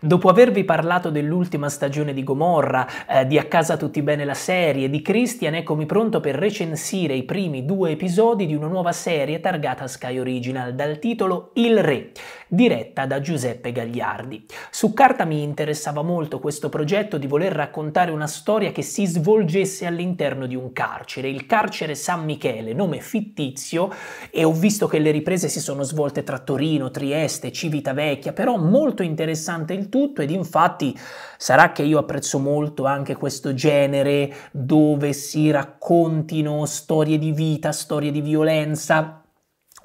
Dopo avervi parlato dell'ultima stagione di Gomorra, eh, di A casa tutti bene la serie, di Christian, eccomi pronto per recensire i primi due episodi di una nuova serie targata Sky Original dal titolo Il Re, diretta da Giuseppe Gagliardi. Su carta mi interessava molto questo progetto di voler raccontare una storia che si svolgesse all'interno di un carcere, il carcere San Michele, nome fittizio, e ho visto che le riprese si sono svolte tra Torino, Trieste, Civitavecchia, però molto interessante il del tutto ed infatti sarà che io apprezzo molto anche questo genere dove si raccontino storie di vita, storie di violenza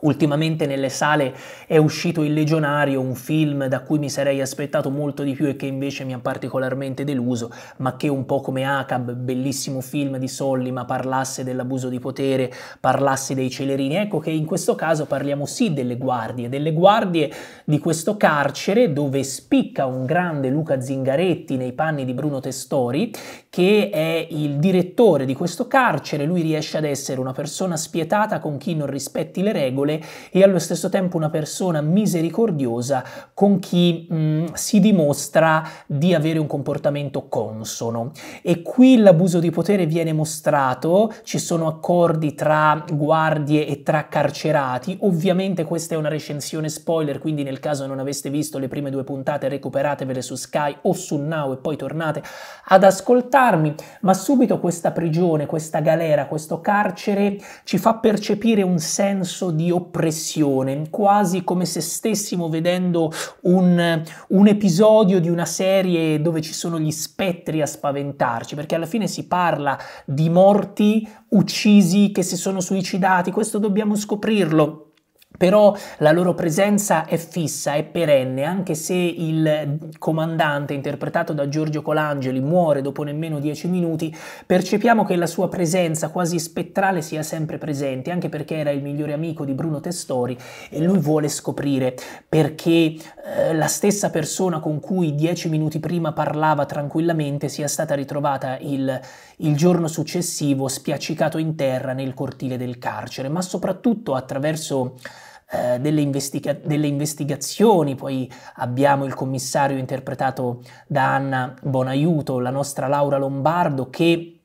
Ultimamente nelle sale è uscito Il Legionario, un film da cui mi sarei aspettato molto di più e che invece mi ha particolarmente deluso, ma che un po' come Acab, bellissimo film di Solli, ma parlasse dell'abuso di potere, parlasse dei celerini. Ecco che in questo caso parliamo sì delle guardie, delle guardie di questo carcere dove spicca un grande Luca Zingaretti nei panni di Bruno Testori, che è il direttore di questo carcere. Lui riesce ad essere una persona spietata con chi non rispetti le regole consapevole e allo stesso tempo una persona misericordiosa con chi mh, mm, si dimostra di avere un comportamento consono. E qui l'abuso di potere viene mostrato, ci sono accordi tra guardie e tra carcerati, ovviamente questa è una recensione spoiler, quindi nel caso non aveste visto le prime due puntate recuperatevele su Sky o su Now e poi tornate ad ascoltarmi, ma subito questa prigione, questa galera, questo carcere ci fa percepire un senso di oppressione, quasi come se stessimo vedendo un, un episodio di una serie dove ci sono gli spettri a spaventarci, perché alla fine si parla di morti uccisi che si sono suicidati, questo dobbiamo scoprirlo però la loro presenza è fissa, è perenne, anche se il comandante interpretato da Giorgio Colangeli muore dopo nemmeno dieci minuti, percepiamo che la sua presenza quasi spettrale sia sempre presente, anche perché era il migliore amico di Bruno Testori e lui vuole scoprire perché eh, la stessa persona con cui dieci minuti prima parlava tranquillamente sia stata ritrovata il, il giorno successivo spiaccicato in terra nel cortile del carcere, ma soprattutto attraverso eh, delle, investiga- delle, investigazioni, poi abbiamo il commissario interpretato da Anna Bonaiuto, la nostra Laura Lombardo che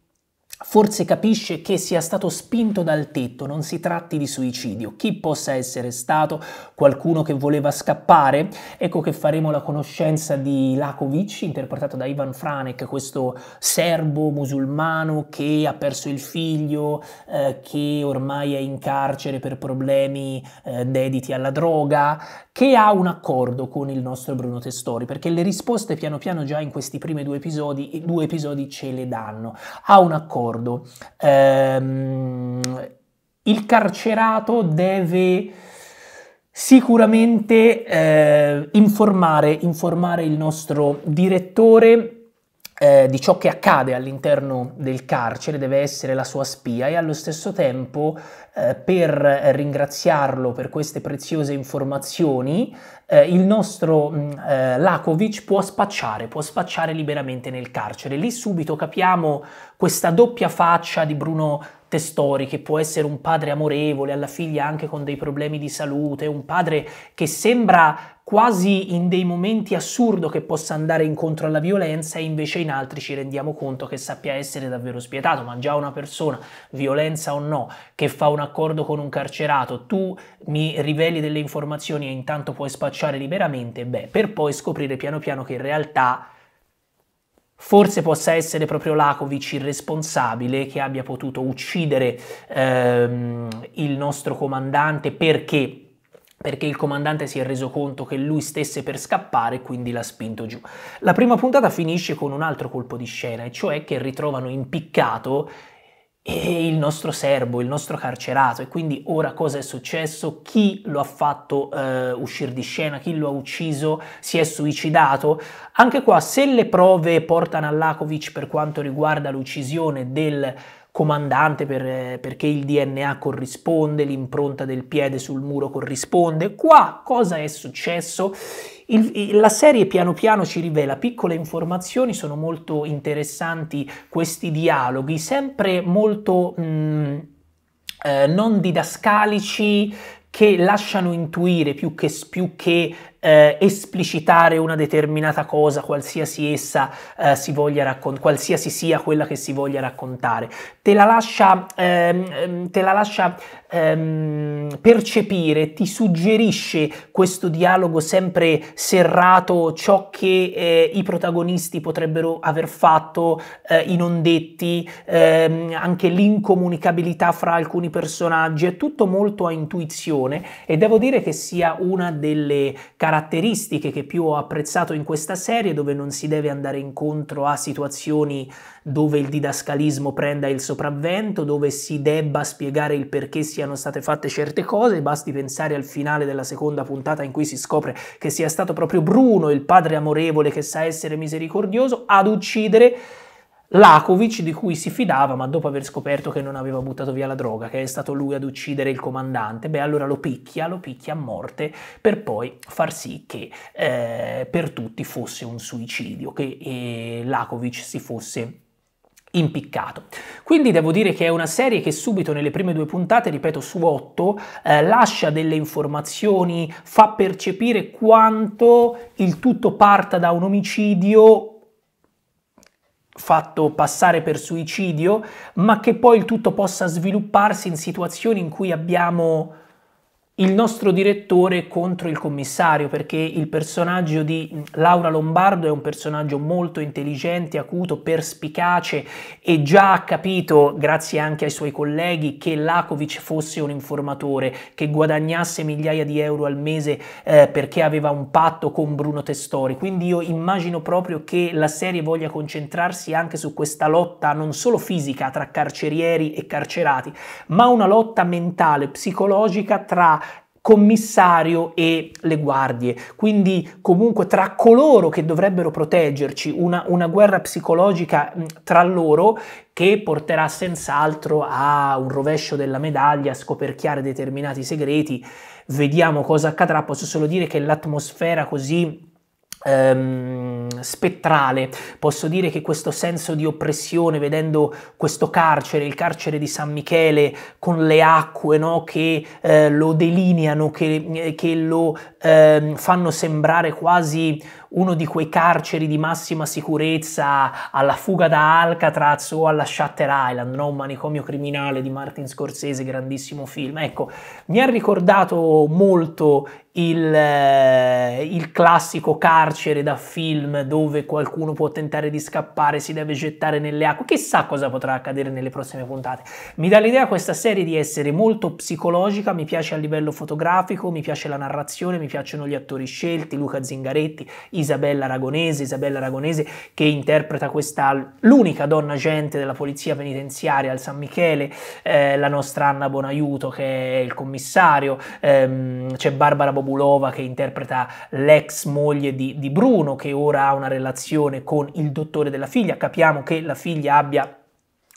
Forse capisce che sia stato spinto dal tetto, non si tratti di suicidio. Chi possa essere stato? Qualcuno che voleva scappare? Ecco che faremo la conoscenza di Lakovic, interpretato da Ivan Franek, questo serbo musulmano che ha perso il figlio, eh, che ormai è in carcere per problemi eh, dediti alla droga, che ha un accordo con il nostro Bruno Testori, perché le risposte piano piano già in questi primi due episodi, due episodi ce le danno. Ha un accordo ricordo. Ehm, il carcerato deve sicuramente eh, informare, informare il nostro direttore eh, di ciò che accade all'interno del carcere, deve essere la sua spia e allo stesso tempo eh, per ringraziarlo per queste preziose informazioni eh, il nostro mh, mm, eh, Lakovic può spacciare, può spacciare liberamente nel carcere. Lì subito capiamo questa doppia faccia di Bruno Testori, che può essere un padre amorevole alla figlia anche con dei problemi di salute, un padre che sembra quasi in dei momenti assurdo che possa andare incontro alla violenza e invece in altri ci rendiamo conto che sappia essere davvero spietato, ma già una persona, violenza o no, che fa un accordo con un carcerato, tu mi riveli delle informazioni e intanto puoi spacciare liberamente, beh, per poi scoprire piano piano che in realtà forse possa essere proprio Lakovic il responsabile che abbia potuto uccidere ehm, il nostro comandante perché perché il comandante si è reso conto che lui stesse per scappare e quindi l'ha spinto giù. La prima puntata finisce con un altro colpo di scena, e cioè che ritrovano impiccato eh, il nostro serbo, il nostro carcerato e quindi ora cosa è successo? Chi lo ha fatto eh, uscire di scena? Chi lo ha ucciso? Si è suicidato? Anche qua se le prove portano a Lakovic per quanto riguarda l'uccisione del comandante per, perché il DNA corrisponde, l'impronta del piede sul muro corrisponde. Qua cosa è successo? Il, la serie piano piano ci rivela piccole informazioni, sono molto interessanti questi dialoghi, sempre molto mh, mm, eh, non didascalici, che lasciano intuire più che, più che eh, esplicitare una determinata cosa, qualsiasi essa eh, si voglia raccontare, qualsiasi sia quella che si voglia raccontare. Te la lascia, ehm, ehm, te la lascia ehm, percepire, ti suggerisce questo dialogo sempre serrato ciò che eh, i protagonisti potrebbero aver fatto, eh, i non detti, ehm, anche l'incomunicabilità fra alcuni personaggi, è tutto molto a intuizione e devo dire che sia una delle caratteristiche caratteristiche che più ho apprezzato in questa serie, dove non si deve andare incontro a situazioni dove il didascalismo prenda il sopravvento, dove si debba spiegare il perché siano state fatte certe cose, basti pensare al finale della seconda puntata in cui si scopre che sia stato proprio Bruno, il padre amorevole che sa essere misericordioso, ad uccidere Lakovic di cui si fidava, ma dopo aver scoperto che non aveva buttato via la droga, che è stato lui ad uccidere il comandante, beh allora lo picchia, lo picchia a morte per poi far sì che eh, per tutti fosse un suicidio, che eh, Lakovic si fosse impiccato. Quindi devo dire che è una serie che subito nelle prime due puntate, ripeto su otto, eh, lascia delle informazioni, fa percepire quanto il tutto parta da un omicidio fatto passare per suicidio, ma che poi il tutto possa svilupparsi in situazioni in cui abbiamo il nostro direttore contro il commissario, perché il personaggio di Laura Lombardo è un personaggio molto intelligente, acuto, perspicace e già ha capito, grazie anche ai suoi colleghi, che Lakovic fosse un informatore, che guadagnasse migliaia di euro al mese eh, perché aveva un patto con Bruno Testori. Quindi io immagino proprio che la serie voglia concentrarsi anche su questa lotta non solo fisica tra carcerieri e carcerati, ma una lotta mentale, psicologica tra commissario e le guardie. Quindi comunque tra coloro che dovrebbero proteggerci una, una guerra psicologica tra loro che porterà senz'altro a un rovescio della medaglia, a scoperchiare determinati segreti. Vediamo cosa accadrà, posso solo dire che l'atmosfera così... Ehm, Mm, spettrale. Posso dire che questo senso di oppressione, vedendo questo carcere, il carcere di San Michele, con le acque no, che eh, lo delineano, che, eh, che lo eh, fanno sembrare quasi uno di quei carceri di massima sicurezza alla fuga da Alcatraz o alla Shutter Island, no? un manicomio criminale di Martin Scorsese, grandissimo film. Ecco, mi ha ricordato molto il, eh, il classico carcere da film dove qualcuno può tentare di scappare, si deve gettare nelle acque, chissà cosa potrà accadere nelle prossime puntate. Mi dà l'idea questa serie di essere molto psicologica, mi piace a livello fotografico, mi piace la narrazione, mi piacciono gli attori scelti, Luca Zingaretti, Isabella Aragonese, Isabella Aragonese che interpreta questa l'unica donna agente della polizia penitenziaria al San Michele, eh, la nostra Anna Bonaiuto che è il commissario, ehm, c'è Barbara Bobulova che interpreta l'ex moglie di, di Bruno che ora ha una relazione con il dottore della figlia, capiamo che la figlia abbia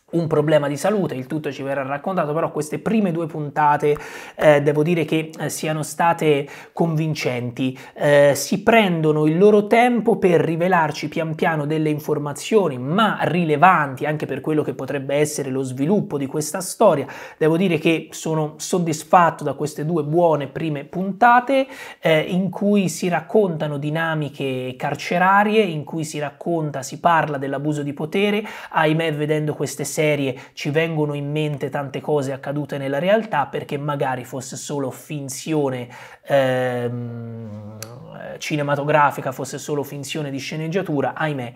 un problema di salute, il tutto ci verrà raccontato, però queste prime due puntate eh, devo dire che eh, siano state convincenti, eh, si prendono il loro tempo per rivelarci pian piano delle informazioni, ma rilevanti anche per quello che potrebbe essere lo sviluppo di questa storia. Devo dire che sono soddisfatto da queste due buone prime puntate eh, in cui si raccontano dinamiche carcerarie, in cui si racconta, si parla dell'abuso di potere, ahimè vedendo queste serie serie ci vengono in mente tante cose accadute nella realtà perché magari fosse solo finzione ehm, cinematografica, fosse solo finzione di sceneggiatura, ahimè.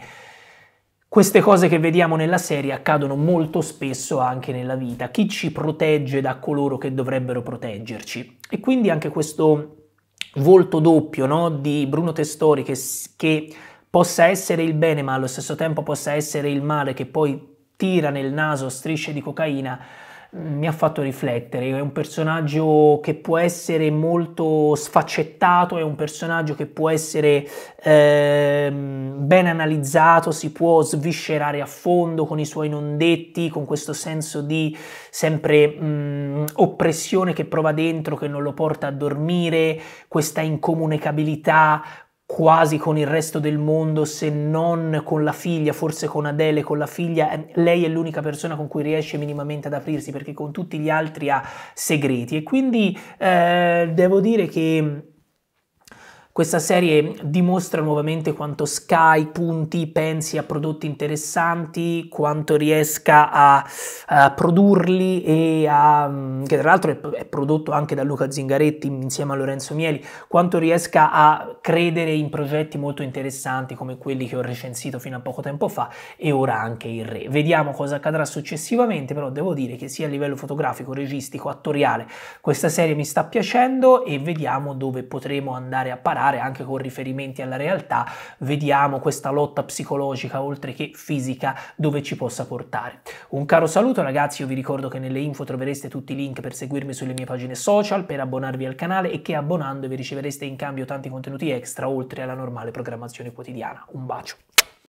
Queste cose che vediamo nella serie accadono molto spesso anche nella vita. Chi ci protegge da coloro che dovrebbero proteggerci? E quindi anche questo volto doppio no, di Bruno Testori che, che possa essere il bene ma allo stesso tempo possa essere il male che poi tira nel naso strisce di cocaina mm, mi ha fatto riflettere, è un personaggio che può essere molto sfaccettato, è un personaggio che può essere eh, ben analizzato, si può sviscerare a fondo con i suoi non detti, con questo senso di sempre mh, mm, oppressione che prova dentro, che non lo porta a dormire, questa incomunicabilità, quasi con il resto del mondo, se non con la figlia, forse con Adele, con la figlia, lei è l'unica persona con cui riesce minimamente ad aprirsi perché con tutti gli altri ha segreti e quindi eh, devo dire che questa serie dimostra nuovamente quanto Sky punti, pensi a prodotti interessanti, quanto riesca a, a produrli e a, mm, che tra l'altro è, è prodotto anche da Luca Zingaretti insieme a Lorenzo Mieli, quanto riesca a credere in progetti molto interessanti come quelli che ho recensito fino a poco tempo fa e ora anche il re. Vediamo cosa accadrà successivamente, però devo dire che sia a livello fotografico, registico, attoriale, questa serie mi sta piacendo e vediamo dove potremo andare a parare chiare anche con riferimenti alla realtà, vediamo questa lotta psicologica oltre che fisica dove ci possa portare. Un caro saluto ragazzi, io vi ricordo che nelle info trovereste tutti i link per seguirmi sulle mie pagine social, per abbonarvi al canale e che abbonando vi ricevereste in cambio tanti contenuti extra oltre alla normale programmazione quotidiana. Un bacio.